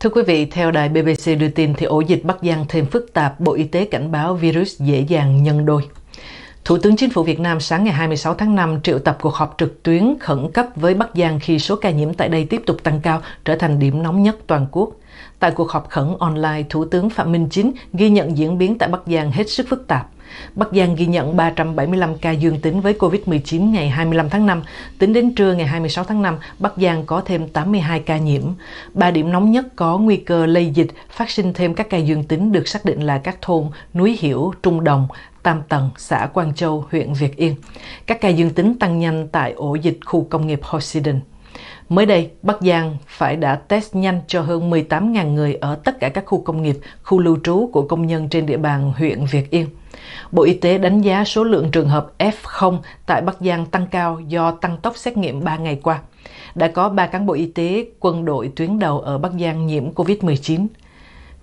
Thưa quý vị, theo đài BBC đưa tin thì ổ dịch Bắc Giang thêm phức tạp, Bộ Y tế cảnh báo virus dễ dàng nhân đôi. Thủ tướng Chính phủ Việt Nam sáng ngày 26 tháng 5 triệu tập cuộc họp trực tuyến khẩn cấp với Bắc Giang khi số ca nhiễm tại đây tiếp tục tăng cao, trở thành điểm nóng nhất toàn quốc. Tại cuộc họp khẩn online, Thủ tướng Phạm Minh Chính ghi nhận diễn biến tại Bắc Giang hết sức phức tạp. Bắc Giang ghi nhận 375 ca dương tính với COVID-19 ngày 25 tháng 5. Tính đến trưa ngày 26 tháng 5, Bắc Giang có thêm 82 ca nhiễm. Ba điểm nóng nhất có nguy cơ lây dịch, phát sinh thêm các ca dương tính được xác định là các thôn Núi Hiểu, Trung Đồng, Tam Tầng, xã Quang Châu, huyện Việt Yên. Các ca dương tính tăng nhanh tại ổ dịch khu công nghiệp Hosiden. Mới đây, Bắc Giang phải đã test nhanh cho hơn 18.000 người ở tất cả các khu công nghiệp, khu lưu trú của công nhân trên địa bàn huyện Việt Yên. Bộ Y tế đánh giá số lượng trường hợp F0 tại Bắc Giang tăng cao do tăng tốc xét nghiệm 3 ngày qua. Đã có 3 cán bộ y tế quân đội tuyến đầu ở Bắc Giang nhiễm COVID-19.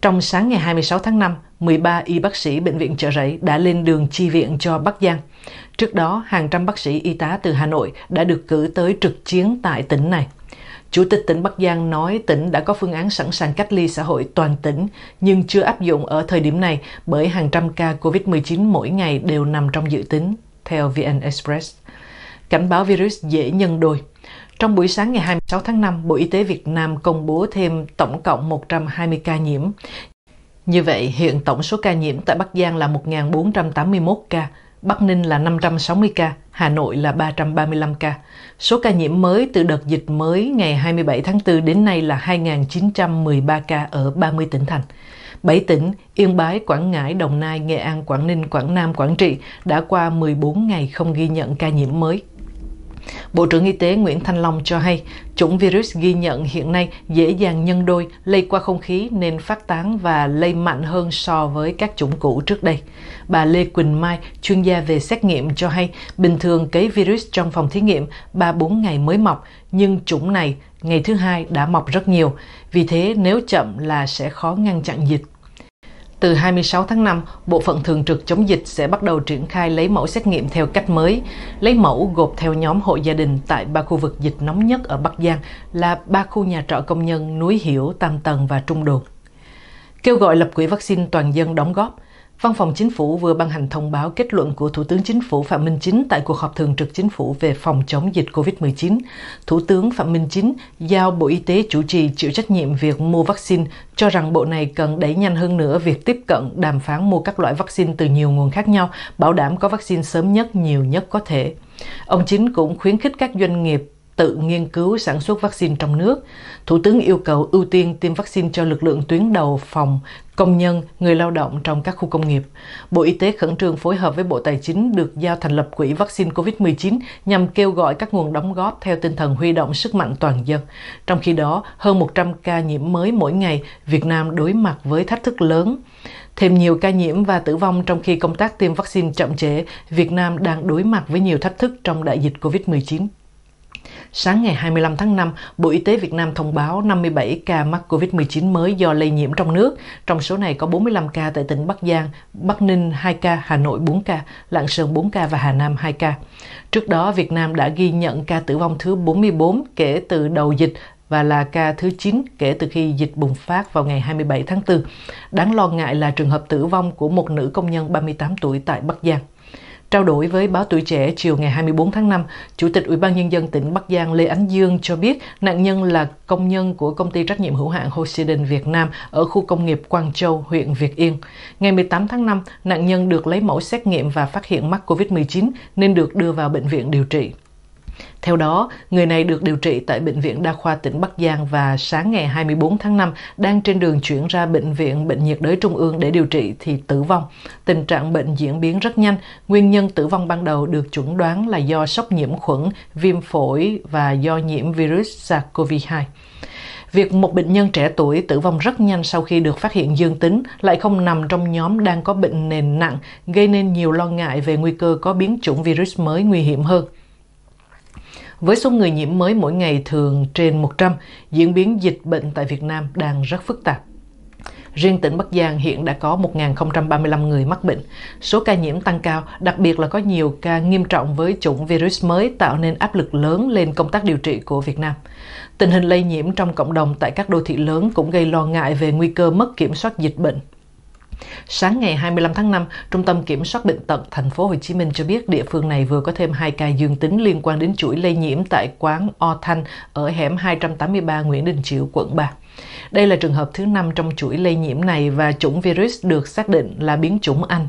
Trong sáng ngày 26 tháng 5, 13 y bác sĩ Bệnh viện Chợ Rẫy đã lên đường chi viện cho Bắc Giang. Trước đó, hàng trăm bác sĩ y tá từ Hà Nội đã được cử tới trực chiến tại tỉnh này. Chủ tịch tỉnh Bắc Giang nói tỉnh đã có phương án sẵn sàng cách ly xã hội toàn tỉnh nhưng chưa áp dụng ở thời điểm này bởi hàng trăm ca COVID-19 mỗi ngày đều nằm trong dự tính, theo VN Express. Cảnh báo virus dễ nhân đôi. Trong buổi sáng ngày 26 tháng 5, Bộ Y tế Việt Nam công bố thêm tổng cộng 120 ca nhiễm. Như vậy, hiện tổng số ca nhiễm tại Bắc Giang là 1.481 ca, Bắc Ninh là 560 ca, Hà Nội là 335 ca. Số ca nhiễm mới từ đợt dịch mới ngày 27 tháng 4 đến nay là 2.913 ca ở 30 tỉnh thành. 7 tỉnh Yên Bái, Quảng Ngãi, Đồng Nai, Nghệ An, Quảng Ninh, Quảng Nam, Quảng Trị đã qua 14 ngày không ghi nhận ca nhiễm mới. Bộ trưởng Y tế Nguyễn Thanh Long cho hay, chủng virus ghi nhận hiện nay dễ dàng nhân đôi, lây qua không khí nên phát tán và lây mạnh hơn so với các chủng cũ trước đây. Bà Lê Quỳnh Mai, chuyên gia về xét nghiệm cho hay, bình thường cấy virus trong phòng thí nghiệm 3-4 ngày mới mọc, nhưng chủng này ngày thứ hai đã mọc rất nhiều. Vì thế, nếu chậm là sẽ khó ngăn chặn dịch từ 26 tháng 5, Bộ phận Thường trực chống dịch sẽ bắt đầu triển khai lấy mẫu xét nghiệm theo cách mới. Lấy mẫu gộp theo nhóm hộ gia đình tại ba khu vực dịch nóng nhất ở Bắc Giang là ba khu nhà trọ công nhân Núi Hiểu, Tam Tần và Trung Đồn. Kêu gọi lập quỹ vaccine toàn dân đóng góp – Văn phòng Chính phủ vừa ban hành thông báo kết luận của Thủ tướng Chính phủ Phạm Minh Chính tại cuộc họp thường trực Chính phủ về phòng chống dịch COVID-19. Thủ tướng Phạm Minh Chính giao Bộ Y tế chủ trì chịu trách nhiệm việc mua vaccine, cho rằng bộ này cần đẩy nhanh hơn nữa việc tiếp cận, đàm phán mua các loại vaccine từ nhiều nguồn khác nhau, bảo đảm có vaccine sớm nhất, nhiều nhất có thể. Ông Chính cũng khuyến khích các doanh nghiệp tự nghiên cứu sản xuất vaccine trong nước. Thủ tướng yêu cầu ưu tiên tiêm vaccine cho lực lượng tuyến đầu phòng, công nhân, người lao động trong các khu công nghiệp. Bộ Y tế khẩn trương phối hợp với Bộ Tài chính được giao thành lập quỹ vaccine COVID-19 nhằm kêu gọi các nguồn đóng góp theo tinh thần huy động sức mạnh toàn dân. Trong khi đó, hơn 100 ca nhiễm mới mỗi ngày, Việt Nam đối mặt với thách thức lớn. Thêm nhiều ca nhiễm và tử vong trong khi công tác tiêm vaccine chậm trễ, Việt Nam đang đối mặt với nhiều thách thức trong đại dịch COVID-19 sáng ngày 25 tháng 5, Bộ Y tế Việt Nam thông báo 57 ca mắc COVID-19 mới do lây nhiễm trong nước. Trong số này có 45 ca tại tỉnh Bắc Giang, Bắc Ninh 2 ca, Hà Nội 4 ca, Lạng Sơn 4 ca và Hà Nam 2 ca. Trước đó, Việt Nam đã ghi nhận ca tử vong thứ 44 kể từ đầu dịch và là ca thứ 9 kể từ khi dịch bùng phát vào ngày 27 tháng 4. Đáng lo ngại là trường hợp tử vong của một nữ công nhân 38 tuổi tại Bắc Giang. Trao đổi với báo Tuổi Trẻ chiều ngày 24 tháng 5, Chủ tịch Ủy ban Nhân dân tỉnh Bắc Giang Lê Ánh Dương cho biết nạn nhân là công nhân của công ty trách nhiệm hữu hạn Hosiden Việt Nam ở khu công nghiệp Quang Châu, huyện Việt Yên. Ngày 18 tháng 5, nạn nhân được lấy mẫu xét nghiệm và phát hiện mắc COVID-19 nên được đưa vào bệnh viện điều trị. Theo đó, người này được điều trị tại Bệnh viện Đa khoa tỉnh Bắc Giang và sáng ngày 24 tháng 5 đang trên đường chuyển ra Bệnh viện Bệnh nhiệt đới Trung ương để điều trị thì tử vong. Tình trạng bệnh diễn biến rất nhanh, nguyên nhân tử vong ban đầu được chuẩn đoán là do sốc nhiễm khuẩn, viêm phổi và do nhiễm virus SARS-CoV-2. Việc một bệnh nhân trẻ tuổi tử vong rất nhanh sau khi được phát hiện dương tính lại không nằm trong nhóm đang có bệnh nền nặng, gây nên nhiều lo ngại về nguy cơ có biến chủng virus mới nguy hiểm hơn. Với số người nhiễm mới mỗi ngày thường trên 100, diễn biến dịch bệnh tại Việt Nam đang rất phức tạp. Riêng tỉnh Bắc Giang hiện đã có 1.035 người mắc bệnh. Số ca nhiễm tăng cao, đặc biệt là có nhiều ca nghiêm trọng với chủng virus mới tạo nên áp lực lớn lên công tác điều trị của Việt Nam. Tình hình lây nhiễm trong cộng đồng tại các đô thị lớn cũng gây lo ngại về nguy cơ mất kiểm soát dịch bệnh Sáng ngày 25 tháng 5, Trung tâm Kiểm soát Bệnh tật Thành phố Hồ Chí Minh cho biết địa phương này vừa có thêm hai ca dương tính liên quan đến chuỗi lây nhiễm tại quán O Thanh ở hẻm 283 Nguyễn Đình Chiểu, quận 3. Đây là trường hợp thứ 5 trong chuỗi lây nhiễm này và chủng virus được xác định là biến chủng Anh.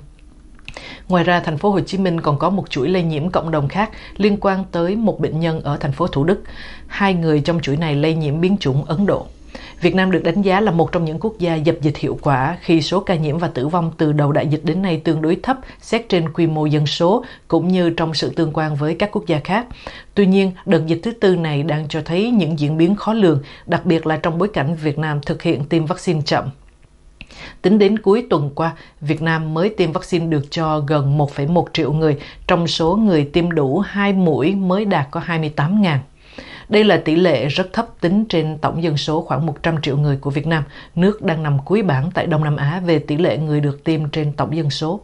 Ngoài ra, thành phố Hồ Chí Minh còn có một chuỗi lây nhiễm cộng đồng khác liên quan tới một bệnh nhân ở thành phố Thủ Đức. Hai người trong chuỗi này lây nhiễm biến chủng Ấn Độ. Việt Nam được đánh giá là một trong những quốc gia dập dịch hiệu quả khi số ca nhiễm và tử vong từ đầu đại dịch đến nay tương đối thấp xét trên quy mô dân số cũng như trong sự tương quan với các quốc gia khác. Tuy nhiên, đợt dịch thứ tư này đang cho thấy những diễn biến khó lường, đặc biệt là trong bối cảnh Việt Nam thực hiện tiêm vaccine chậm. Tính đến cuối tuần qua, Việt Nam mới tiêm vaccine được cho gần 1,1 triệu người, trong số người tiêm đủ 2 mũi mới đạt có 28.000. Đây là tỷ lệ rất thấp tính trên tổng dân số khoảng 100 triệu người của Việt Nam, nước đang nằm cuối bảng tại Đông Nam Á về tỷ lệ người được tiêm trên tổng dân số.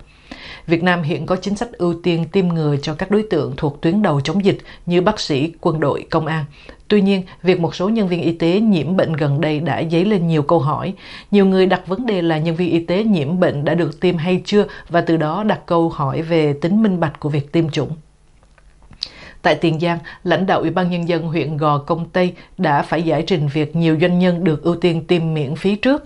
Việt Nam hiện có chính sách ưu tiên tiêm ngừa cho các đối tượng thuộc tuyến đầu chống dịch như bác sĩ, quân đội, công an. Tuy nhiên, việc một số nhân viên y tế nhiễm bệnh gần đây đã dấy lên nhiều câu hỏi. Nhiều người đặt vấn đề là nhân viên y tế nhiễm bệnh đã được tiêm hay chưa và từ đó đặt câu hỏi về tính minh bạch của việc tiêm chủng. Tại Tiền Giang, lãnh đạo Ủy ban Nhân dân huyện Gò Công Tây đã phải giải trình việc nhiều doanh nhân được ưu tiên tiêm miễn phí trước.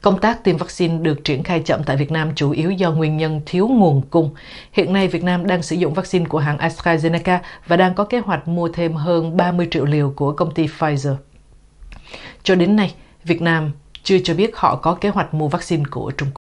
Công tác tiêm vaccine được triển khai chậm tại Việt Nam chủ yếu do nguyên nhân thiếu nguồn cung. Hiện nay, Việt Nam đang sử dụng vaccine của hãng AstraZeneca và đang có kế hoạch mua thêm hơn 30 triệu liều của công ty Pfizer. Cho đến nay, Việt Nam chưa cho biết họ có kế hoạch mua vaccine của Trung Quốc.